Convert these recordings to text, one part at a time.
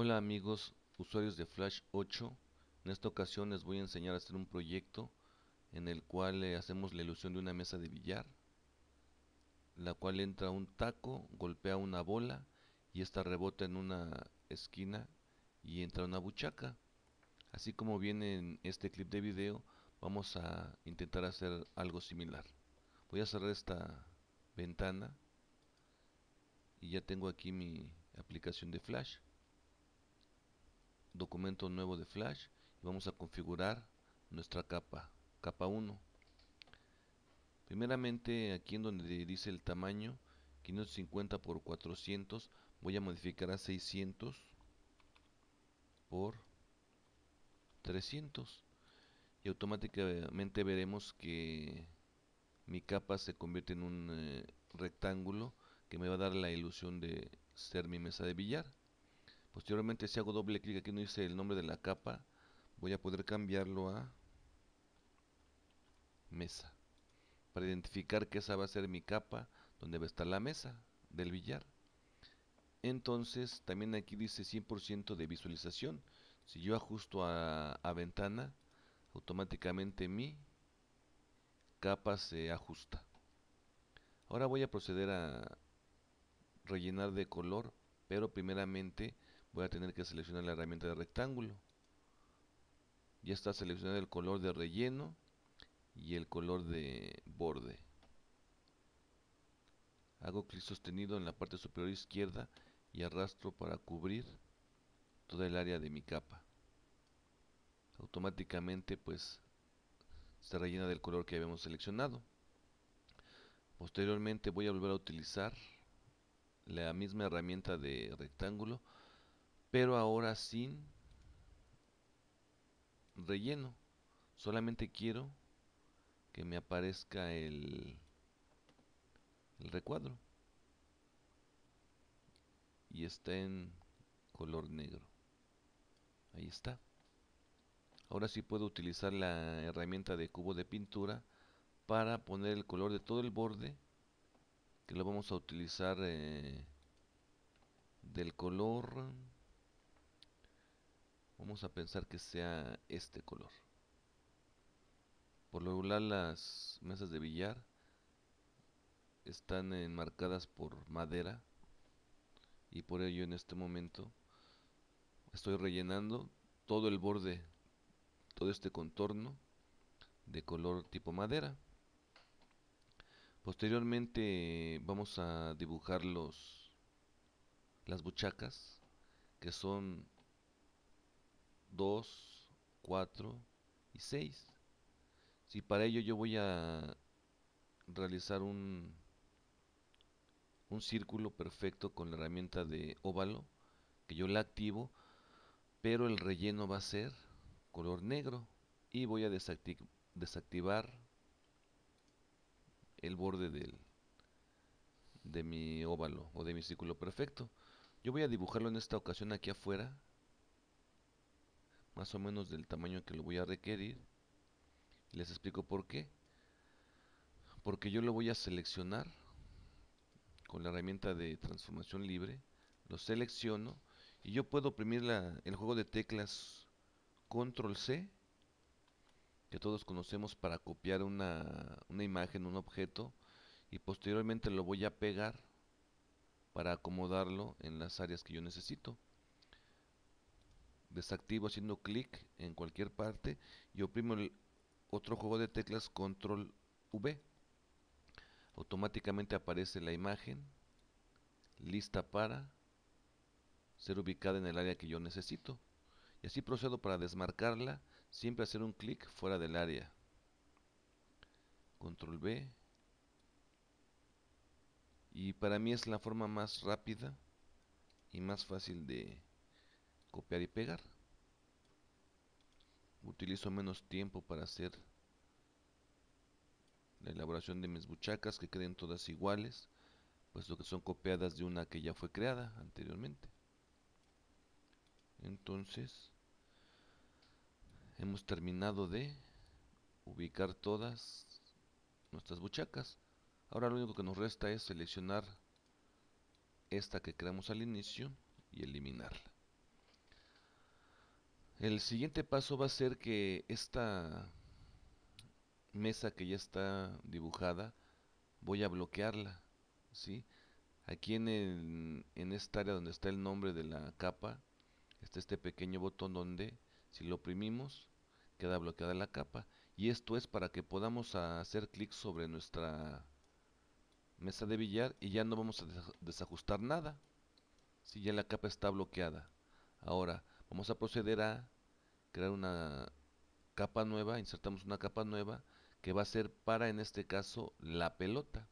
Hola amigos usuarios de Flash 8 En esta ocasión les voy a enseñar a hacer un proyecto en el cual eh, hacemos la ilusión de una mesa de billar la cual entra un taco, golpea una bola y esta rebota en una esquina y entra una buchaca así como viene en este clip de video vamos a intentar hacer algo similar voy a cerrar esta ventana y ya tengo aquí mi aplicación de Flash documento nuevo de flash y vamos a configurar nuestra capa capa 1 primeramente aquí en donde dice el tamaño 550 por 400 voy a modificar a 600 por 300 y automáticamente veremos que mi capa se convierte en un eh, rectángulo que me va a dar la ilusión de ser mi mesa de billar posteriormente si hago doble clic aquí no dice el nombre de la capa voy a poder cambiarlo a mesa para identificar que esa va a ser mi capa donde va a estar la mesa del billar entonces también aquí dice 100% de visualización si yo ajusto a, a ventana automáticamente mi capa se ajusta ahora voy a proceder a rellenar de color pero primeramente voy a tener que seleccionar la herramienta de rectángulo ya está seleccionado el color de relleno y el color de borde hago clic sostenido en la parte superior izquierda y arrastro para cubrir toda el área de mi capa automáticamente pues se rellena del color que habíamos seleccionado posteriormente voy a volver a utilizar la misma herramienta de rectángulo pero ahora sin relleno. Solamente quiero que me aparezca el, el recuadro y está en color negro. Ahí está. Ahora sí puedo utilizar la herramienta de cubo de pintura para poner el color de todo el borde que lo vamos a utilizar eh, del color Vamos a pensar que sea este color. Por lo regular las mesas de billar están enmarcadas por madera y por ello en este momento estoy rellenando todo el borde, todo este contorno de color tipo madera. Posteriormente vamos a dibujar los, las buchacas que son 2, 4 y 6. Si para ello yo voy a realizar un, un círculo perfecto con la herramienta de óvalo, que yo la activo, pero el relleno va a ser color negro y voy a desactivar el borde del, de mi óvalo o de mi círculo perfecto. Yo voy a dibujarlo en esta ocasión aquí afuera más o menos del tamaño que lo voy a requerir les explico por qué porque yo lo voy a seleccionar con la herramienta de transformación libre lo selecciono y yo puedo oprimir el juego de teclas control C que todos conocemos para copiar una, una imagen, un objeto y posteriormente lo voy a pegar para acomodarlo en las áreas que yo necesito desactivo haciendo clic en cualquier parte y oprimo el otro juego de teclas control V automáticamente aparece la imagen lista para ser ubicada en el área que yo necesito y así procedo para desmarcarla siempre hacer un clic fuera del área control V y para mí es la forma más rápida y más fácil de copiar y pegar utilizo menos tiempo para hacer la elaboración de mis buchacas que queden todas iguales puesto que son copiadas de una que ya fue creada anteriormente entonces hemos terminado de ubicar todas nuestras buchacas ahora lo único que nos resta es seleccionar esta que creamos al inicio y eliminarla el siguiente paso va a ser que esta mesa que ya está dibujada, voy a bloquearla, ¿sí? Aquí en, en esta área donde está el nombre de la capa, está este pequeño botón donde si lo oprimimos queda bloqueada la capa y esto es para que podamos hacer clic sobre nuestra mesa de billar y ya no vamos a desajustar nada si ya la capa está bloqueada ahora Vamos a proceder a crear una capa nueva, insertamos una capa nueva que va a ser para en este caso la pelota.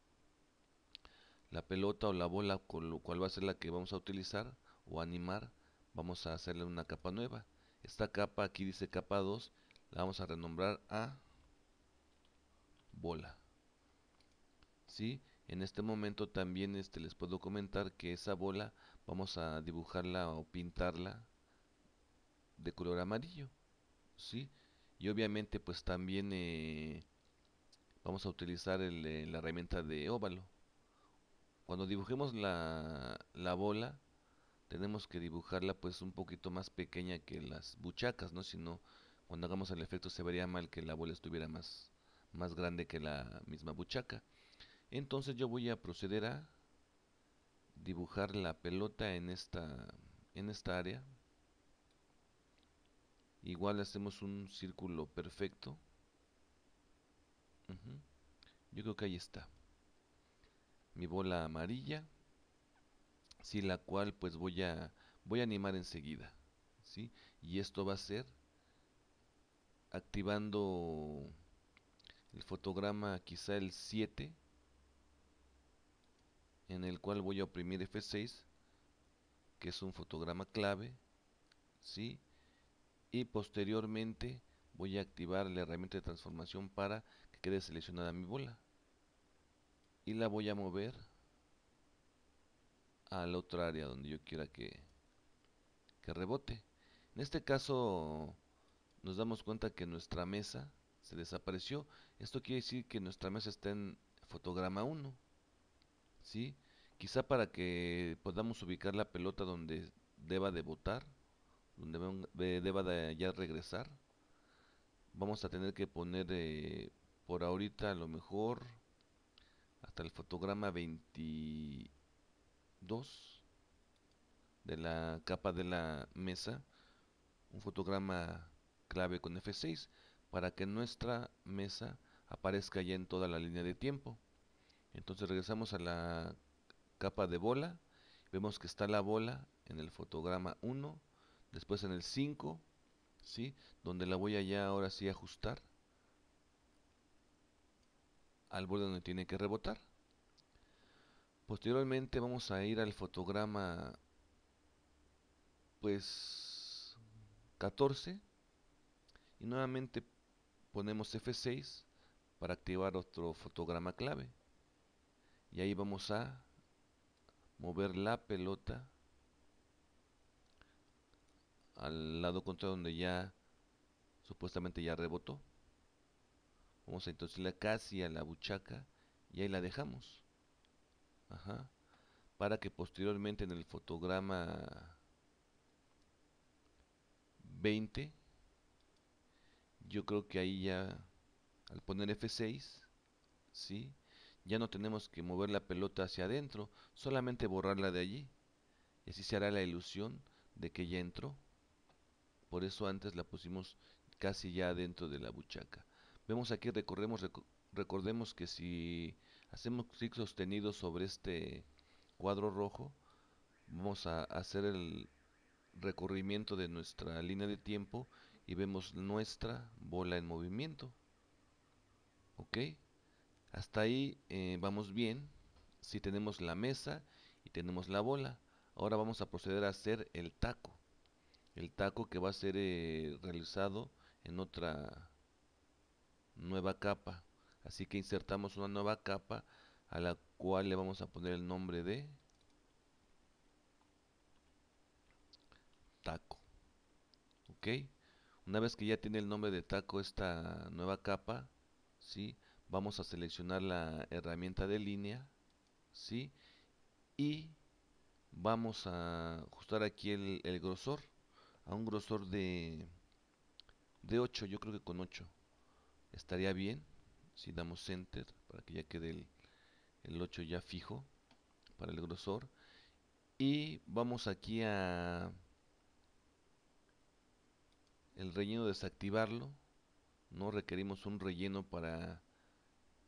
La pelota o la bola con lo cual va a ser la que vamos a utilizar o animar, vamos a hacerle una capa nueva. Esta capa aquí dice capa 2, la vamos a renombrar a bola. ¿Sí? En este momento también este, les puedo comentar que esa bola vamos a dibujarla o pintarla de color amarillo, ¿sí? Y obviamente pues también eh, vamos a utilizar eh, la herramienta de óvalo. Cuando dibujemos la, bola, tenemos que dibujarla pues un poquito más pequeña que las buchacas, ¿no? Si no, cuando hagamos el efecto se vería mal que la bola estuviera más, más grande que la misma buchaca. Entonces yo voy a proceder a dibujar la pelota en esta, en esta área, igual hacemos un círculo perfecto yo creo que ahí está mi bola amarilla sí la cual pues voy a voy a animar enseguida ¿sí? y esto va a ser activando el fotograma quizá el 7 en el cual voy a oprimir F6 que es un fotograma clave ¿sí? y posteriormente voy a activar la herramienta de transformación para que quede seleccionada mi bola y la voy a mover a la otra área donde yo quiera que, rebote en este caso nos damos cuenta que nuestra mesa se desapareció esto quiere decir que nuestra mesa está en fotograma 1 ¿sí? quizá para que podamos ubicar la pelota donde deba de botar donde deba de ya regresar vamos a tener que poner eh, por ahorita a lo mejor hasta el fotograma 22 de la capa de la mesa un fotograma clave con F6 para que nuestra mesa aparezca ya en toda la línea de tiempo entonces regresamos a la capa de bola vemos que está la bola en el fotograma 1 Después en el 5, ¿sí? Donde la voy a ya ahora sí ajustar al borde donde tiene que rebotar. Posteriormente vamos a ir al fotograma pues 14 y nuevamente ponemos F6 para activar otro fotograma clave y ahí vamos a mover la pelota al lado contrario donde ya supuestamente ya rebotó. Vamos a introducirla casi a la buchaca y ahí la dejamos. Para que posteriormente en el fotograma 20, yo creo que ahí ya, al poner F6, ¿sí? ya no tenemos que mover la pelota hacia adentro, solamente borrarla de allí. Y así se hará la ilusión de que ya entró por eso antes la pusimos casi ya dentro de la buchaca. Vemos aquí, recorremos, recordemos que si hacemos clic sostenido sobre este cuadro rojo, vamos a hacer el recorrimiento de nuestra línea de tiempo y vemos nuestra bola en movimiento. ¿Ok? Hasta ahí eh, vamos bien. Si tenemos la mesa y tenemos la bola, ahora vamos a proceder a hacer el taco el taco que va a ser eh, realizado en otra nueva capa así que insertamos una nueva capa a la cual le vamos a poner el nombre de taco ok una vez que ya tiene el nombre de taco esta nueva capa ¿sí? vamos a seleccionar la herramienta de línea ¿sí? y vamos a ajustar aquí el grosor a un grosor de, de 8, yo creo que con 8 estaría bien si damos enter para que ya quede el, el 8 ya fijo para el grosor y vamos aquí a el relleno desactivarlo no requerimos un relleno para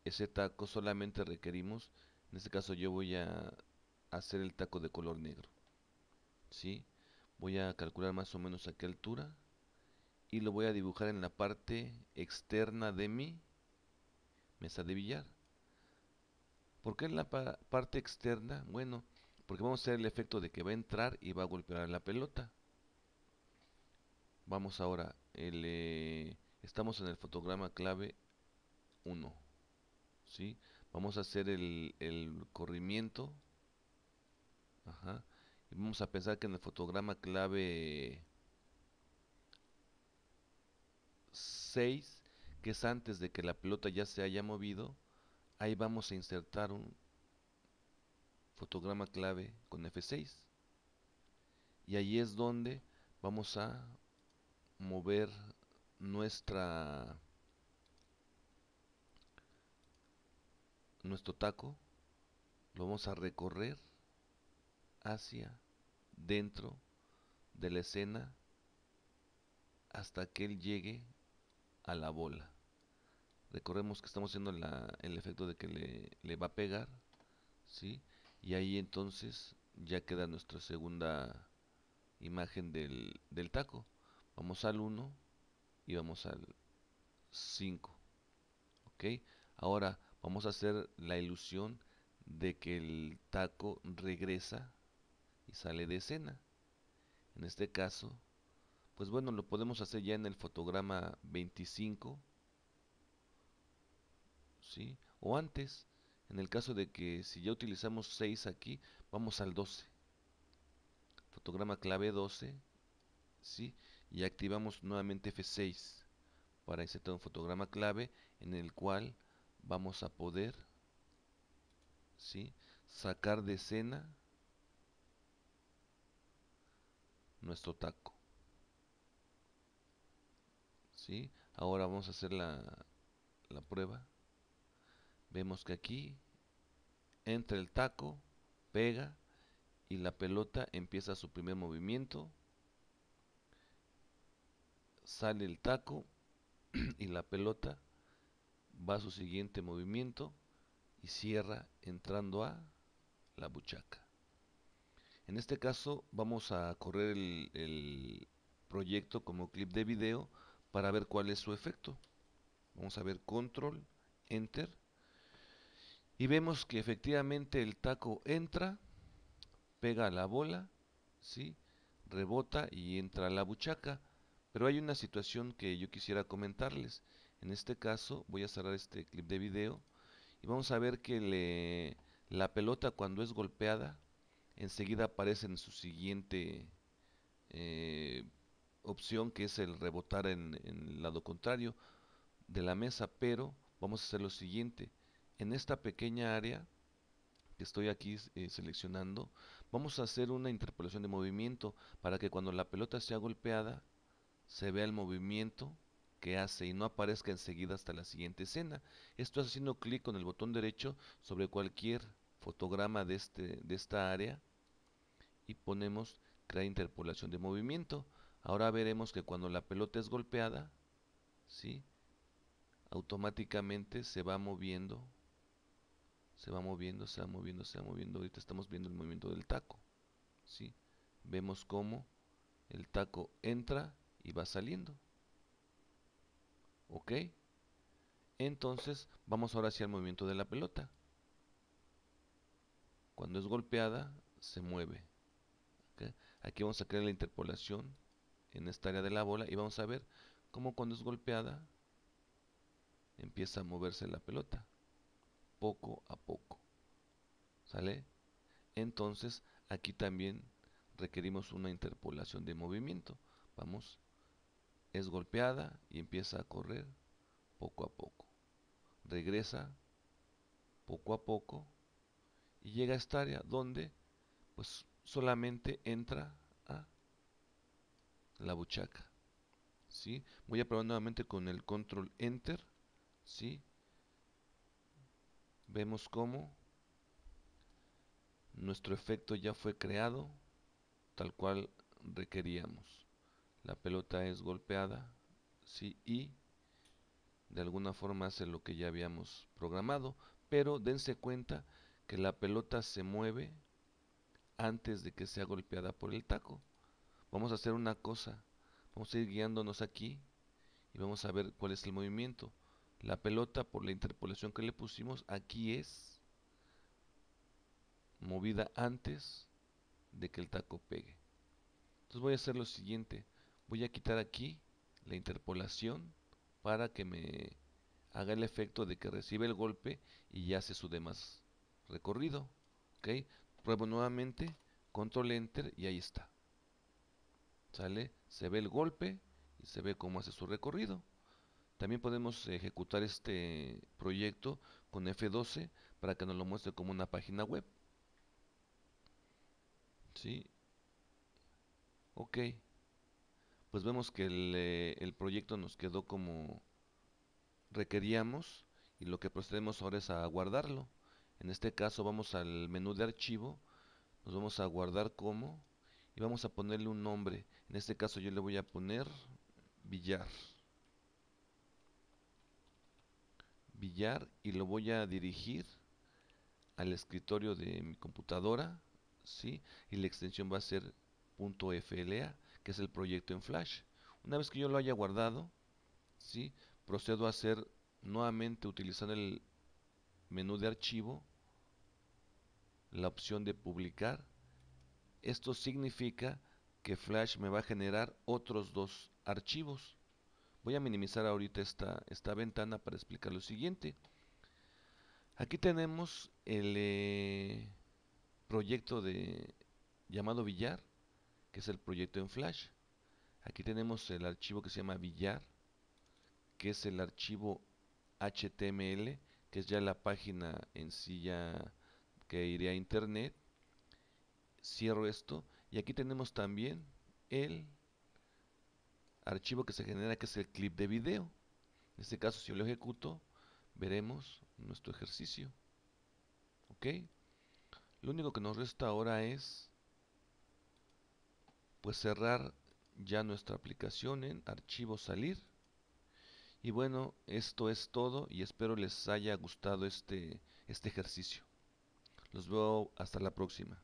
ese taco solamente requerimos en este caso yo voy a hacer el taco de color negro ¿sí? voy a calcular más o menos a qué altura y lo voy a dibujar en la parte externa de mi mesa de billar ¿por qué en la parte externa? bueno, porque vamos a hacer el efecto de que va a entrar y va a golpear la pelota vamos ahora eh, estamos en el fotograma clave 1 ¿sí? vamos a hacer el, el corrimiento ajá Vamos a pensar que en el fotograma clave 6, que es antes de que la pelota ya se haya movido, ahí vamos a insertar un fotograma clave con F6. Y ahí es donde vamos a mover nuestra nuestro taco lo vamos a recorrer hacia dentro de la escena hasta que él llegue a la bola. Recordemos que estamos haciendo el efecto de que le, va a pegar, ¿sí? Y ahí entonces ya queda nuestra segunda imagen del, taco. Vamos al 1 y vamos al 5. Ahora vamos a hacer la ilusión de que el taco regresa y sale de escena. En este caso, pues bueno, lo podemos hacer ya en el fotograma 25, ¿sí? O antes, en el caso de que si ya utilizamos 6 aquí, vamos al 12. Fotograma clave 12, ¿sí? Y activamos nuevamente F6 para insertar un fotograma clave en el cual vamos a poder ¿sí? sacar de escena nuestro taco. ¿Sí? Ahora vamos a hacer la, la prueba. Vemos que aquí entra el taco, pega y la pelota empieza su primer movimiento. Sale el taco y la pelota va a su siguiente movimiento y cierra entrando a la buchaca. En este caso vamos a correr el, proyecto como clip de video para ver cuál es su efecto. Vamos a ver control, enter y vemos que efectivamente el taco entra, pega la bola, ¿sí? rebota y entra la buchaca. Pero hay una situación que yo quisiera comentarles. En este caso voy a cerrar este clip de video y vamos a ver que la pelota cuando es golpeada enseguida aparece en su siguiente eh, opción, que es el rebotar en, el lado contrario de la mesa, pero vamos a hacer lo siguiente. En esta pequeña área que estoy aquí eh, seleccionando, vamos a hacer una interpolación de movimiento para que cuando la pelota sea golpeada, se vea el movimiento que hace y no aparezca enseguida hasta la siguiente escena. Esto es haciendo clic con el botón derecho sobre cualquier fotograma de, este, de esta área y ponemos crear interpolación de movimiento. Ahora veremos que cuando la pelota es golpeada, ¿sí? automáticamente se va moviendo, se va moviendo, se va moviendo, se va moviendo. Ahorita estamos viendo el movimiento del taco. ¿sí? Vemos cómo el taco entra y va saliendo. ¿Ok? Entonces vamos ahora hacia el movimiento de la pelota. Cuando es golpeada, se mueve. Aquí vamos a crear la interpolación en esta área de la bola y vamos a ver cómo cuando es golpeada empieza a moverse la pelota poco a poco. ¿Sale? Entonces aquí también requerimos una interpolación de movimiento. Vamos, es golpeada y empieza a correr poco a poco. Regresa poco a poco y llega a esta área donde pues solamente entra a la buchaca. ¿sí? Voy a probar nuevamente con el control enter. ¿sí? Vemos cómo nuestro efecto ya fue creado tal cual requeríamos. La pelota es golpeada ¿sí? y de alguna forma hace lo que ya habíamos programado, pero dense cuenta que la pelota se mueve antes de que sea golpeada por el taco. Vamos a hacer una cosa. Vamos a ir guiándonos aquí y vamos a ver cuál es el movimiento. La pelota, por la interpolación que le pusimos, aquí es movida antes de que el taco pegue. Entonces voy a hacer lo siguiente. Voy a quitar aquí la interpolación para que me haga el efecto de que recibe el golpe y ya hace su demás recorrido. ¿ok? Pruebo nuevamente, control enter y ahí está. ¿Sale? Se ve el golpe y se ve cómo hace su recorrido. También podemos ejecutar este proyecto con F12 para que nos lo muestre como una página web. ¿Sí? Ok. Pues vemos que el eh, proyecto nos quedó como requeríamos y lo que procedemos ahora es a guardarlo en este caso vamos al menú de archivo nos vamos a guardar como y vamos a ponerle un nombre en este caso yo le voy a poner billar billar y lo voy a dirigir al escritorio de mi computadora ¿sí? y la extensión va a ser .fla que es el proyecto en flash una vez que yo lo haya guardado ¿sí? procedo a hacer nuevamente utilizando el menú de archivo, la opción de publicar. Esto significa que Flash me va a generar otros dos archivos. Voy a minimizar ahorita esta, esta ventana para explicar lo siguiente. Aquí tenemos el eh, proyecto de llamado Villar, que es el proyecto en Flash. Aquí tenemos el archivo que se llama Villar, que es el archivo HTML que es ya la página en sí ya que iré a internet. Cierro esto y aquí tenemos también el archivo que se genera que es el clip de video. En este caso si lo ejecuto veremos nuestro ejercicio. ¿Ok? Lo único que nos resta ahora es pues cerrar ya nuestra aplicación en archivo salir. Y bueno, esto es todo y espero les haya gustado este, este ejercicio. Los veo hasta la próxima.